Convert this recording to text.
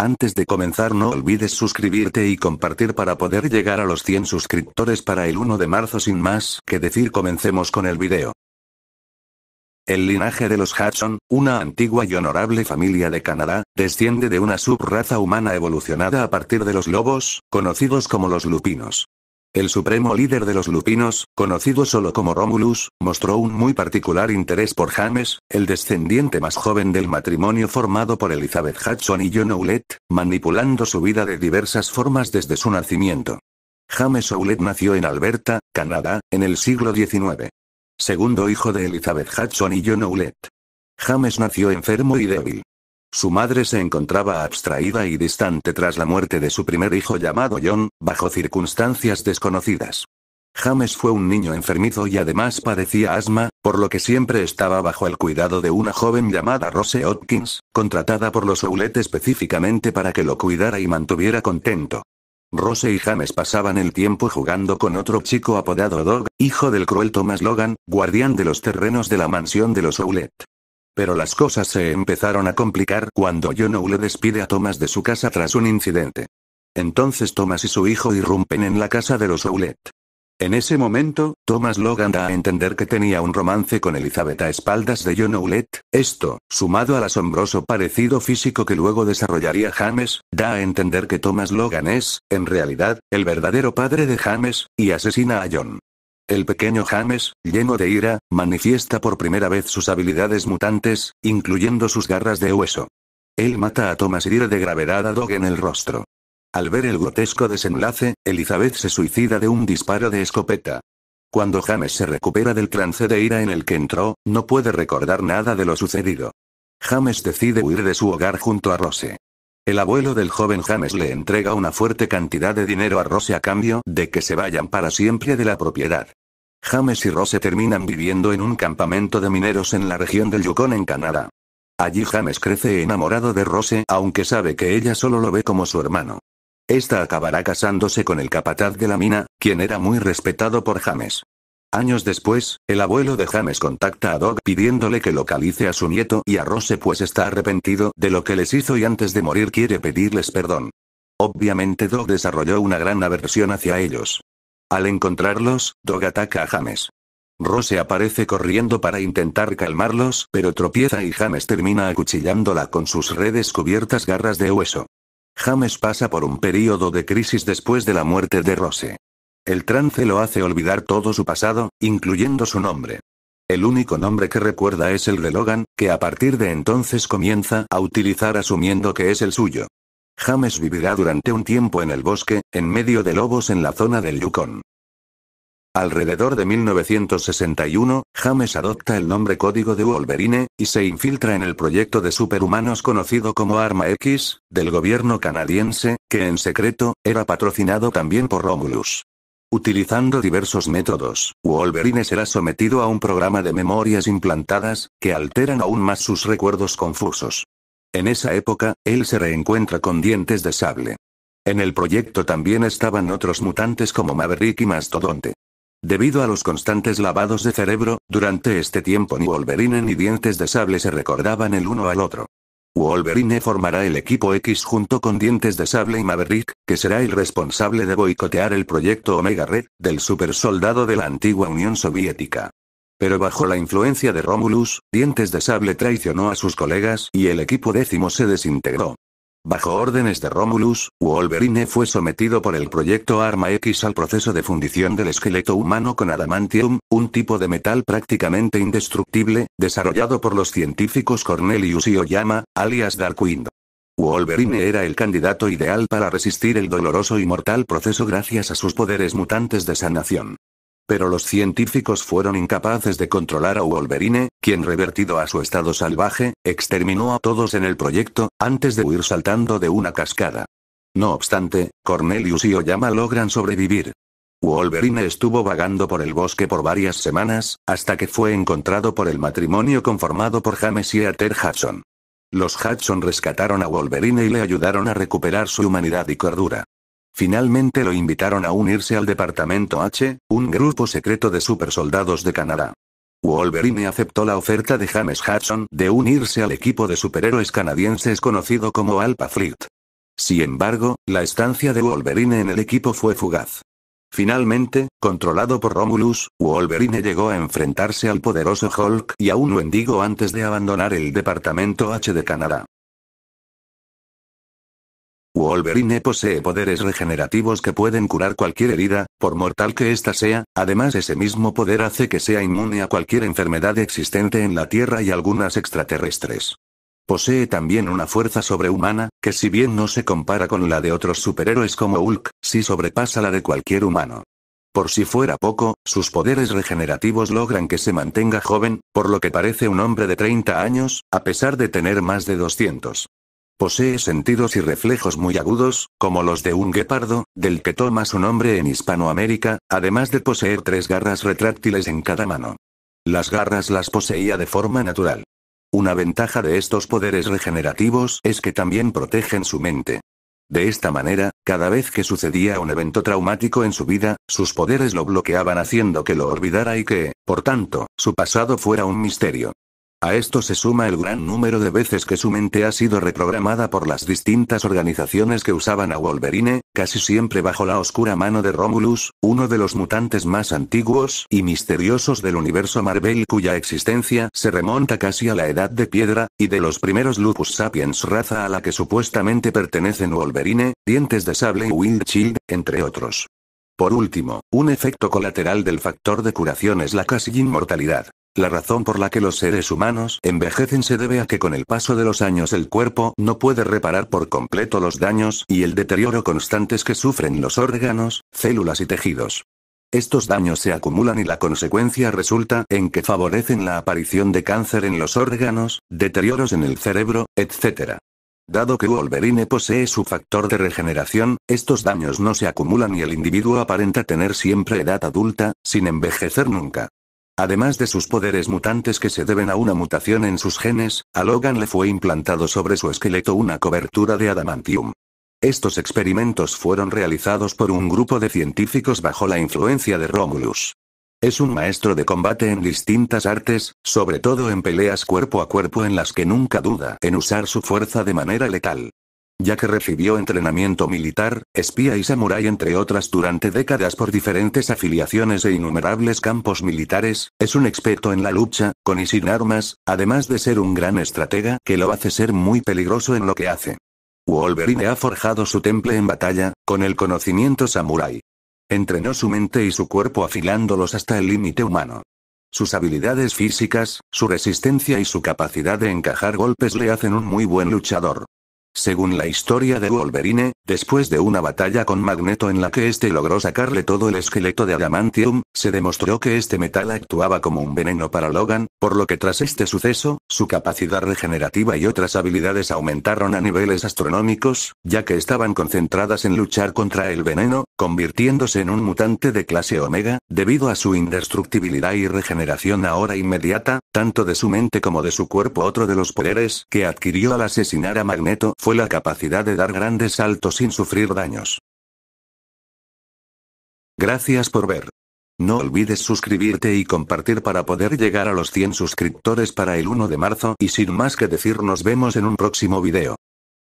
Antes de comenzar no olvides suscribirte y compartir para poder llegar a los 100 suscriptores para el 1 de marzo sin más que decir comencemos con el video. El linaje de los Hudson, una antigua y honorable familia de Canadá, desciende de una subraza humana evolucionada a partir de los lobos, conocidos como los lupinos. El supremo líder de los lupinos, conocido solo como Romulus, mostró un muy particular interés por James, el descendiente más joven del matrimonio formado por Elizabeth Hudson y John Oulet, manipulando su vida de diversas formas desde su nacimiento. James Oulet nació en Alberta, Canadá, en el siglo XIX. Segundo hijo de Elizabeth Hudson y John Oulet. James nació enfermo y débil. Su madre se encontraba abstraída y distante tras la muerte de su primer hijo llamado John, bajo circunstancias desconocidas. James fue un niño enfermizo y además padecía asma, por lo que siempre estaba bajo el cuidado de una joven llamada Rose Hopkins, contratada por los Oulet específicamente para que lo cuidara y mantuviera contento. Rose y James pasaban el tiempo jugando con otro chico apodado Dog, hijo del cruel Thomas Logan, guardián de los terrenos de la mansión de los Oulet. Pero las cosas se empezaron a complicar cuando John le despide a Thomas de su casa tras un incidente. Entonces Thomas y su hijo irrumpen en la casa de los Oulet. En ese momento, Thomas Logan da a entender que tenía un romance con Elizabeth a espaldas de John Oulet, esto, sumado al asombroso parecido físico que luego desarrollaría James, da a entender que Thomas Logan es, en realidad, el verdadero padre de James, y asesina a John. El pequeño James, lleno de ira, manifiesta por primera vez sus habilidades mutantes, incluyendo sus garras de hueso. Él mata a Thomas y de gravedad a Dog en el rostro. Al ver el grotesco desenlace, Elizabeth se suicida de un disparo de escopeta. Cuando James se recupera del trance de ira en el que entró, no puede recordar nada de lo sucedido. James decide huir de su hogar junto a Rose. El abuelo del joven James le entrega una fuerte cantidad de dinero a Rose a cambio de que se vayan para siempre de la propiedad. James y Rose terminan viviendo en un campamento de mineros en la región del Yukon en Canadá. Allí James crece enamorado de Rose, aunque sabe que ella solo lo ve como su hermano. Esta acabará casándose con el capataz de la mina, quien era muy respetado por James. Años después, el abuelo de James contacta a Doug pidiéndole que localice a su nieto y a Rose pues está arrepentido de lo que les hizo y antes de morir quiere pedirles perdón. Obviamente Doug desarrolló una gran aversión hacia ellos. Al encontrarlos, Dog ataca a James. Rose aparece corriendo para intentar calmarlos, pero tropieza y James termina acuchillándola con sus redes cubiertas garras de hueso. James pasa por un periodo de crisis después de la muerte de Rose. El trance lo hace olvidar todo su pasado, incluyendo su nombre. El único nombre que recuerda es el de Logan, que a partir de entonces comienza a utilizar asumiendo que es el suyo. James vivirá durante un tiempo en el bosque, en medio de lobos en la zona del Yukon. Alrededor de 1961, James adopta el nombre código de Wolverine, y se infiltra en el proyecto de superhumanos conocido como Arma X, del gobierno canadiense, que en secreto, era patrocinado también por Romulus. Utilizando diversos métodos, Wolverine será sometido a un programa de memorias implantadas, que alteran aún más sus recuerdos confusos. En esa época, él se reencuentra con dientes de sable. En el proyecto también estaban otros mutantes como Maverick y Mastodonte. Debido a los constantes lavados de cerebro, durante este tiempo ni Wolverine ni Dientes de Sable se recordaban el uno al otro. Wolverine formará el equipo X junto con Dientes de Sable y Maverick, que será el responsable de boicotear el proyecto Omega Red, del supersoldado de la antigua Unión Soviética. Pero bajo la influencia de Romulus, Dientes de Sable traicionó a sus colegas y el equipo décimo se desintegró. Bajo órdenes de Romulus, Wolverine fue sometido por el proyecto Arma X al proceso de fundición del esqueleto humano con adamantium, un tipo de metal prácticamente indestructible, desarrollado por los científicos Cornelius y Oyama, alias Darkwind. Wolverine era el candidato ideal para resistir el doloroso y mortal proceso gracias a sus poderes mutantes de sanación. Pero los científicos fueron incapaces de controlar a Wolverine, quien revertido a su estado salvaje, exterminó a todos en el proyecto, antes de huir saltando de una cascada. No obstante, Cornelius y Oyama logran sobrevivir. Wolverine estuvo vagando por el bosque por varias semanas, hasta que fue encontrado por el matrimonio conformado por James y Ater Hudson. Los Hudson rescataron a Wolverine y le ayudaron a recuperar su humanidad y cordura. Finalmente lo invitaron a unirse al Departamento H, un grupo secreto de supersoldados de Canadá. Wolverine aceptó la oferta de James Hudson de unirse al equipo de superhéroes canadienses conocido como Alpha Fleet. Sin embargo, la estancia de Wolverine en el equipo fue fugaz. Finalmente, controlado por Romulus, Wolverine llegó a enfrentarse al poderoso Hulk y a un Wendigo antes de abandonar el Departamento H de Canadá. Wolverine posee poderes regenerativos que pueden curar cualquier herida, por mortal que ésta sea, además ese mismo poder hace que sea inmune a cualquier enfermedad existente en la Tierra y algunas extraterrestres. Posee también una fuerza sobrehumana, que si bien no se compara con la de otros superhéroes como Hulk, sí sobrepasa la de cualquier humano. Por si fuera poco, sus poderes regenerativos logran que se mantenga joven, por lo que parece un hombre de 30 años, a pesar de tener más de 200. Posee sentidos y reflejos muy agudos, como los de un guepardo, del que toma su nombre en Hispanoamérica, además de poseer tres garras retráctiles en cada mano. Las garras las poseía de forma natural. Una ventaja de estos poderes regenerativos es que también protegen su mente. De esta manera, cada vez que sucedía un evento traumático en su vida, sus poderes lo bloqueaban haciendo que lo olvidara y que, por tanto, su pasado fuera un misterio. A esto se suma el gran número de veces que su mente ha sido reprogramada por las distintas organizaciones que usaban a Wolverine, casi siempre bajo la oscura mano de Romulus, uno de los mutantes más antiguos y misteriosos del universo Marvel cuya existencia se remonta casi a la Edad de Piedra, y de los primeros Lupus Sapiens raza a la que supuestamente pertenecen Wolverine, Dientes de Sable y Wild entre otros. Por último, un efecto colateral del factor de curación es la casi inmortalidad. La razón por la que los seres humanos envejecen se debe a que con el paso de los años el cuerpo no puede reparar por completo los daños y el deterioro constantes que sufren los órganos, células y tejidos. Estos daños se acumulan y la consecuencia resulta en que favorecen la aparición de cáncer en los órganos, deterioros en el cerebro, etc. Dado que Wolverine posee su factor de regeneración, estos daños no se acumulan y el individuo aparenta tener siempre edad adulta, sin envejecer nunca. Además de sus poderes mutantes que se deben a una mutación en sus genes, a Logan le fue implantado sobre su esqueleto una cobertura de adamantium. Estos experimentos fueron realizados por un grupo de científicos bajo la influencia de Romulus. Es un maestro de combate en distintas artes, sobre todo en peleas cuerpo a cuerpo en las que nunca duda en usar su fuerza de manera letal ya que recibió entrenamiento militar, espía y samurái entre otras durante décadas por diferentes afiliaciones e innumerables campos militares, es un experto en la lucha, con y sin armas, además de ser un gran estratega que lo hace ser muy peligroso en lo que hace. Wolverine ha forjado su temple en batalla, con el conocimiento samurái. Entrenó su mente y su cuerpo afilándolos hasta el límite humano. Sus habilidades físicas, su resistencia y su capacidad de encajar golpes le hacen un muy buen luchador. Según la historia de Wolverine, después de una batalla con Magneto en la que este logró sacarle todo el esqueleto de adamantium, se demostró que este metal actuaba como un veneno para Logan, por lo que tras este suceso, su capacidad regenerativa y otras habilidades aumentaron a niveles astronómicos, ya que estaban concentradas en luchar contra el veneno, convirtiéndose en un mutante de clase Omega, debido a su indestructibilidad y regeneración ahora inmediata, tanto de su mente como de su cuerpo. Otro de los poderes que adquirió al asesinar a Magneto la capacidad de dar grandes saltos sin sufrir daños. Gracias por ver. No olvides suscribirte y compartir para poder llegar a los 100 suscriptores para el 1 de marzo y sin más que decir nos vemos en un próximo video.